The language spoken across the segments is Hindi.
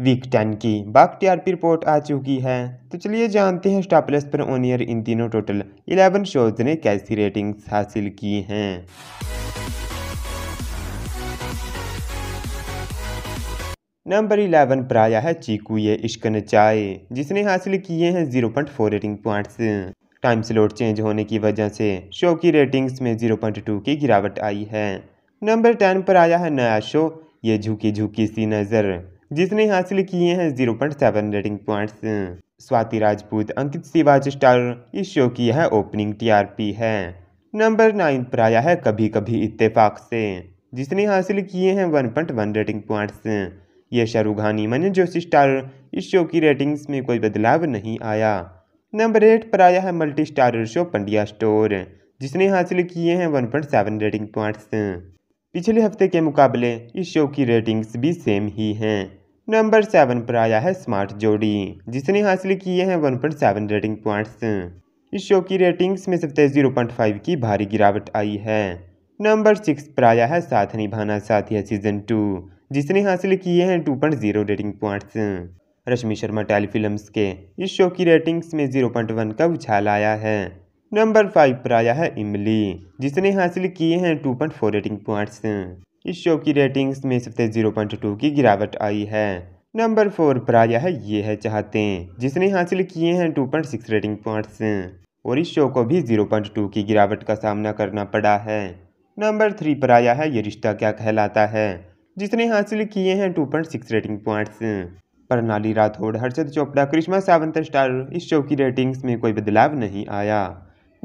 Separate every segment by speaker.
Speaker 1: वीक टेन की बाक टीआरपी रिपोर्ट आ चुकी है तो चलिए जानते हैं स्टार प्लस पर ऑन ईयर इन तीनों टोटल इलेवन शोज ने कैसी रेटिंग्स हासिल की हैं नंबर इलेवन पर आया है चीकू ये इश्कन चाय जिसने हासिल किए हैं zero point four rating points time slot change होने की वजह से शो की रेटिंग्स में जीरो पॉइंट टू की गिरावट आई है नंबर टेन पर आया है नया शो ये झुकी झुकी सी नज़र जिसने हासिल किए हैं zero point seven rating points Swati Rajput Ankit Siwach starrer इस शो की यह ओपनिंग टीआरपी है नंबर नाइन पर आया है कभी कभी इत्तेफाक से जिसने हासिल किए हैं one point one rating points ये शाहरुख खानी जोशी स्टार इस शो की रेटिंग्स में कोई बदलाव नहीं आया नंबर एट पर आया है multi starrer show Pandya store जिसने हासिल किए हैं one point seven rating points पिछले हफ्ते के मुकाबले इस शो की रेटिंग्स भी सेम ही हैं नंबर सेवन पर आया है स्मार्ट जोड़ी जिसने हासिल किए हैं one point seven rating points इस शो की रेटिंग्स में सबसे जीरो पॉइंट फाइव की भारी गिरावट आई है नंबर सिक्स पर आया है साथ निभाना साथिया है सीजन टू जिसने हासिल किए हैं two point zero rating points Rashmi Sharma telefilm के इस शो की रेटिंग्स में जीरो पॉइंट वन का उछाल आया है नंबर फाइव पर आया है इमली जिसने हासिल किए हैं two point four rating points इस शो की रेटिंग्स में सबसे जीरो पॉइंट टू की गिरावट आई है नंबर फोर पर आया है ये है चाहते जिसने हासिल किए हैं two point six rating points और इस शो को भी जीरो पॉइंट टू की गिरावट का सामना करना पड़ा है नंबर थ्री पर आया है ये रिश्ता क्या कहलाता है जिसने हासिल किए हैं two point six rating points Pranali Rathod Harshad Chopra Krishna Sawant starrer इस शो की रेटिंग्स में कोई बदलाव नहीं आया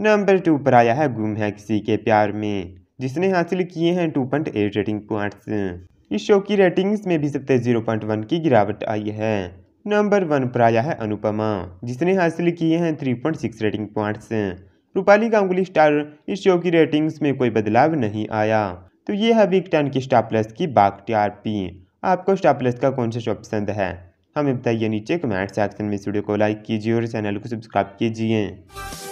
Speaker 1: नंबर टू पर आया है गुम है किसी के प्यार में जिसने हासिल किए हैं two point eight rating points इस शो की रेटिंग्स में भी सबसे जीरो पॉइंट वन की गिरावट आई है नंबर वन पर आया है अनुपमा जिसने हासिल किए हैं three point six rating points Rupali Ganguly starrer इस शो की रेटिंग्स में कोई बदलाव नहीं आया तो ये है वीक टेन की स्टार प्लस की बाग टी आपको स्टार प्लस का कौन सा शो पसंद है हमें बताइए नीचे कमेंट सेक्शन में इस वीडियो को लाइक कीजिए और चैनल को सब्सक्राइब कीजिए